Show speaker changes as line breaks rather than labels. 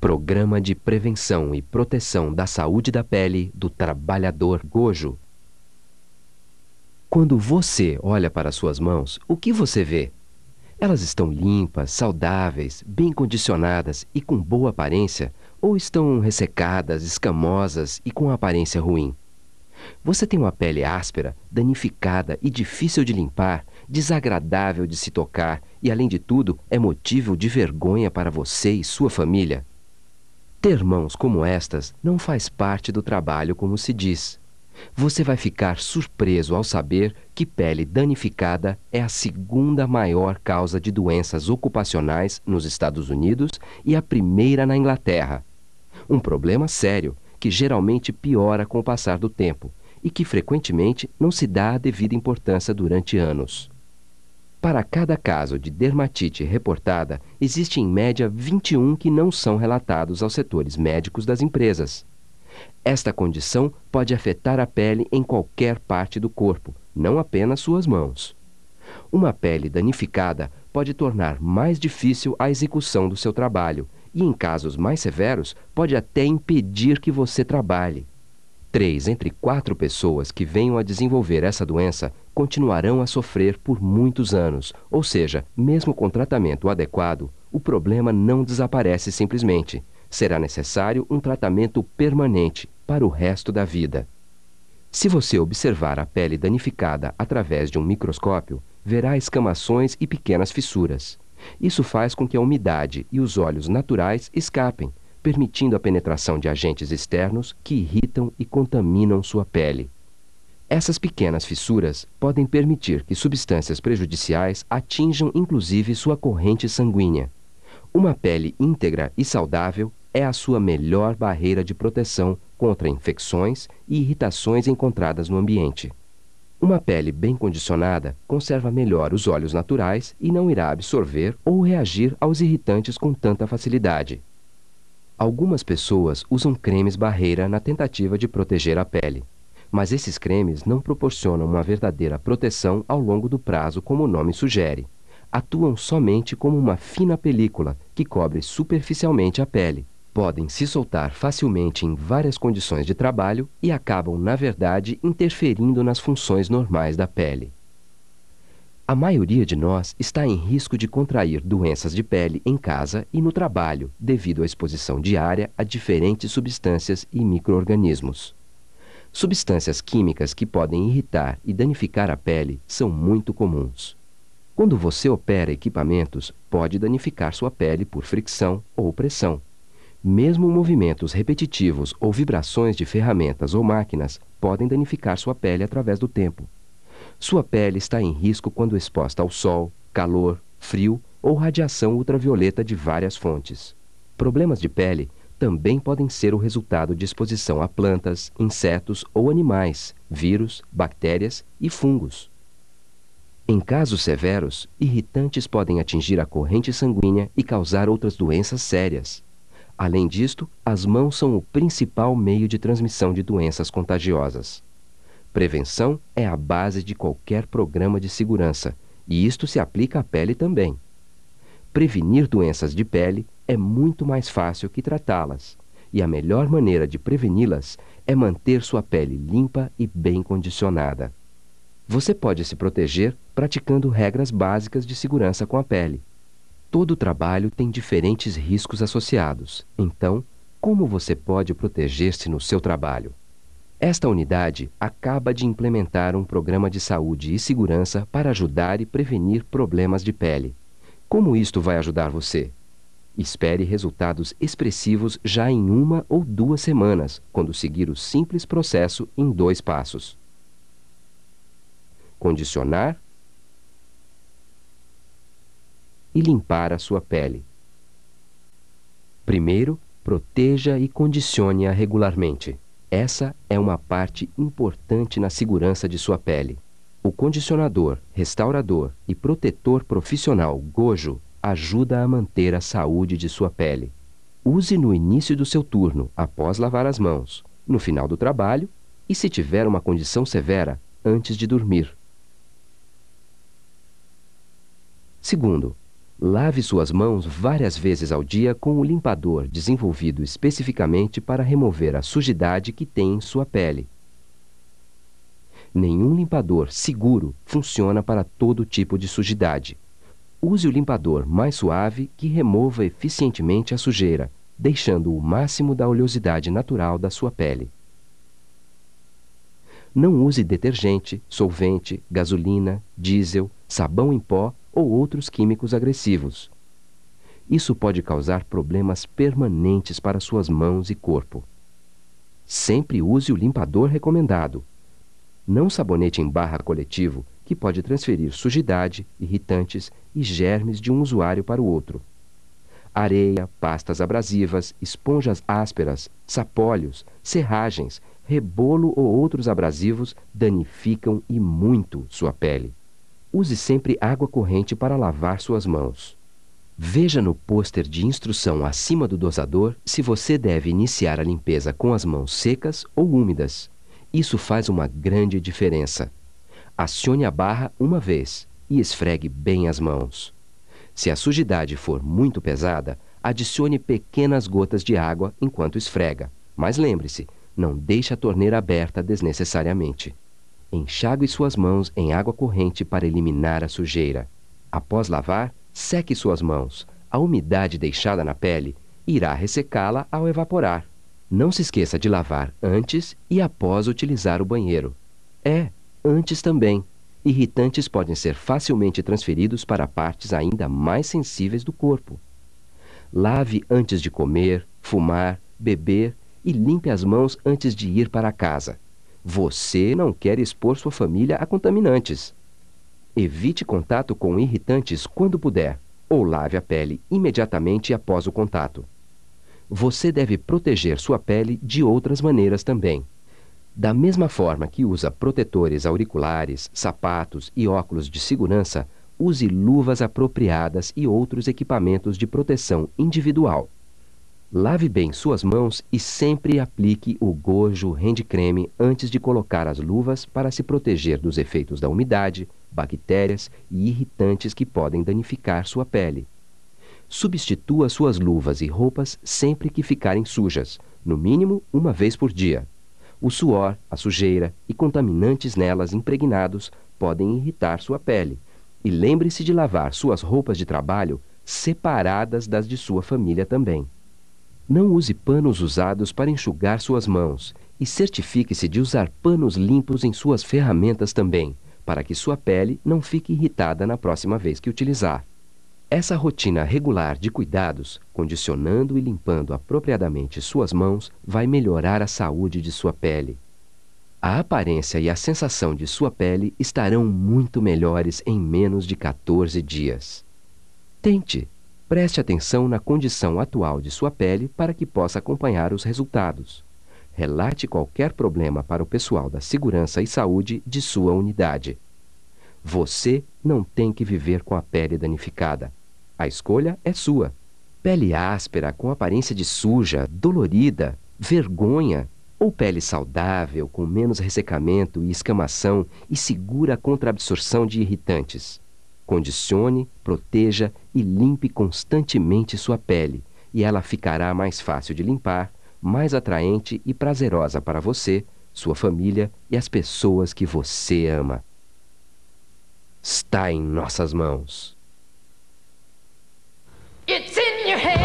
Programa de Prevenção e Proteção da Saúde da Pele do Trabalhador Gojo. Quando você olha para suas mãos, o que você vê? Elas estão limpas, saudáveis, bem condicionadas e com boa aparência, ou estão ressecadas, escamosas e com aparência ruim? Você tem uma pele áspera, danificada e difícil de limpar, desagradável de se tocar e, além de tudo, é motivo de vergonha para você e sua família? Ter mãos como estas não faz parte do trabalho como se diz. Você vai ficar surpreso ao saber que pele danificada é a segunda maior causa de doenças ocupacionais nos Estados Unidos e a primeira na Inglaterra. Um problema sério que geralmente piora com o passar do tempo e que frequentemente não se dá a devida importância durante anos. Para cada caso de dermatite reportada, existe em média 21 que não são relatados aos setores médicos das empresas. Esta condição pode afetar a pele em qualquer parte do corpo, não apenas suas mãos. Uma pele danificada pode tornar mais difícil a execução do seu trabalho e, em casos mais severos, pode até impedir que você trabalhe. Três entre quatro pessoas que venham a desenvolver essa doença continuarão a sofrer por muitos anos, ou seja, mesmo com tratamento adequado, o problema não desaparece simplesmente. Será necessário um tratamento permanente para o resto da vida. Se você observar a pele danificada através de um microscópio, verá escamações e pequenas fissuras. Isso faz com que a umidade e os olhos naturais escapem, permitindo a penetração de agentes externos que irritam e contaminam sua pele. Essas pequenas fissuras podem permitir que substâncias prejudiciais atinjam inclusive sua corrente sanguínea. Uma pele íntegra e saudável é a sua melhor barreira de proteção contra infecções e irritações encontradas no ambiente. Uma pele bem condicionada conserva melhor os óleos naturais e não irá absorver ou reagir aos irritantes com tanta facilidade. Algumas pessoas usam cremes barreira na tentativa de proteger a pele mas esses cremes não proporcionam uma verdadeira proteção ao longo do prazo, como o nome sugere. Atuam somente como uma fina película que cobre superficialmente a pele. Podem se soltar facilmente em várias condições de trabalho e acabam, na verdade, interferindo nas funções normais da pele. A maioria de nós está em risco de contrair doenças de pele em casa e no trabalho, devido à exposição diária a diferentes substâncias e microorganismos. Substâncias químicas que podem irritar e danificar a pele são muito comuns. Quando você opera equipamentos, pode danificar sua pele por fricção ou pressão. Mesmo movimentos repetitivos ou vibrações de ferramentas ou máquinas podem danificar sua pele através do tempo. Sua pele está em risco quando exposta ao sol, calor, frio ou radiação ultravioleta de várias fontes. Problemas de pele também podem ser o resultado de exposição a plantas, insetos ou animais, vírus, bactérias e fungos. Em casos severos, irritantes podem atingir a corrente sanguínea e causar outras doenças sérias. Além disto, as mãos são o principal meio de transmissão de doenças contagiosas. Prevenção é a base de qualquer programa de segurança, e isto se aplica à pele também. Prevenir doenças de pele é muito mais fácil que tratá-las, e a melhor maneira de preveni-las é manter sua pele limpa e bem condicionada. Você pode se proteger praticando regras básicas de segurança com a pele. Todo trabalho tem diferentes riscos associados, então, como você pode proteger-se no seu trabalho? Esta unidade acaba de implementar um programa de saúde e segurança para ajudar e prevenir problemas de pele. Como isto vai ajudar você? Espere resultados expressivos já em uma ou duas semanas, quando seguir o simples processo em dois passos: condicionar e limpar a sua pele. Primeiro, proteja e condicione-a regularmente. Essa é uma parte importante na segurança de sua pele. O condicionador, restaurador e protetor profissional Gojo ajuda a manter a saúde de sua pele. Use no início do seu turno, após lavar as mãos, no final do trabalho e, se tiver uma condição severa, antes de dormir. Segundo, lave suas mãos várias vezes ao dia com o limpador desenvolvido especificamente para remover a sujidade que tem em sua pele. Nenhum limpador seguro funciona para todo tipo de sujidade. Use o limpador mais suave que remova eficientemente a sujeira, deixando o máximo da oleosidade natural da sua pele. Não use detergente, solvente, gasolina, diesel, sabão em pó ou outros químicos agressivos. Isso pode causar problemas permanentes para suas mãos e corpo. Sempre use o limpador recomendado, não sabonete em barra coletivo que pode transferir sujidade, irritantes e germes de um usuário para o outro. Areia, pastas abrasivas, esponjas ásperas, sapólios, serragens, rebolo ou outros abrasivos danificam e muito sua pele. Use sempre água corrente para lavar suas mãos. Veja no pôster de instrução acima do dosador se você deve iniciar a limpeza com as mãos secas ou úmidas. Isso faz uma grande diferença. Acione a barra uma vez e esfregue bem as mãos. Se a sujidade for muito pesada, adicione pequenas gotas de água enquanto esfrega. Mas lembre-se, não deixe a torneira aberta desnecessariamente. Enxague suas mãos em água corrente para eliminar a sujeira. Após lavar, seque suas mãos. A umidade deixada na pele irá ressecá-la ao evaporar. Não se esqueça de lavar antes e após utilizar o banheiro. É, antes também. Irritantes podem ser facilmente transferidos para partes ainda mais sensíveis do corpo. Lave antes de comer, fumar, beber e limpe as mãos antes de ir para casa. Você não quer expor sua família a contaminantes. Evite contato com irritantes quando puder, ou lave a pele imediatamente após o contato você deve proteger sua pele de outras maneiras também. Da mesma forma que usa protetores auriculares, sapatos e óculos de segurança, use luvas apropriadas e outros equipamentos de proteção individual. Lave bem suas mãos e sempre aplique o Gojo Hand Creme antes de colocar as luvas para se proteger dos efeitos da umidade, bactérias e irritantes que podem danificar sua pele substitua suas luvas e roupas sempre que ficarem sujas, no mínimo uma vez por dia. O suor, a sujeira e contaminantes nelas impregnados podem irritar sua pele. E lembre-se de lavar suas roupas de trabalho separadas das de sua família também. Não use panos usados para enxugar suas mãos e certifique-se de usar panos limpos em suas ferramentas também, para que sua pele não fique irritada na próxima vez que utilizar. Essa rotina regular de cuidados, condicionando e limpando apropriadamente suas mãos, vai melhorar a saúde de sua pele. A aparência e a sensação de sua pele estarão muito melhores em menos de 14 dias. Tente! Preste atenção na condição atual de sua pele para que possa acompanhar os resultados. Relate qualquer problema para o pessoal da segurança e saúde de sua unidade. Você não tem que viver com a pele danificada. A escolha é sua. Pele áspera, com aparência de suja, dolorida, vergonha, ou pele saudável, com menos ressecamento e escamação e segura contra a absorção de irritantes. Condicione, proteja e limpe constantemente sua pele, e ela ficará mais fácil de limpar, mais atraente e prazerosa para você, sua família e as pessoas que você ama. Está em nossas mãos. your head.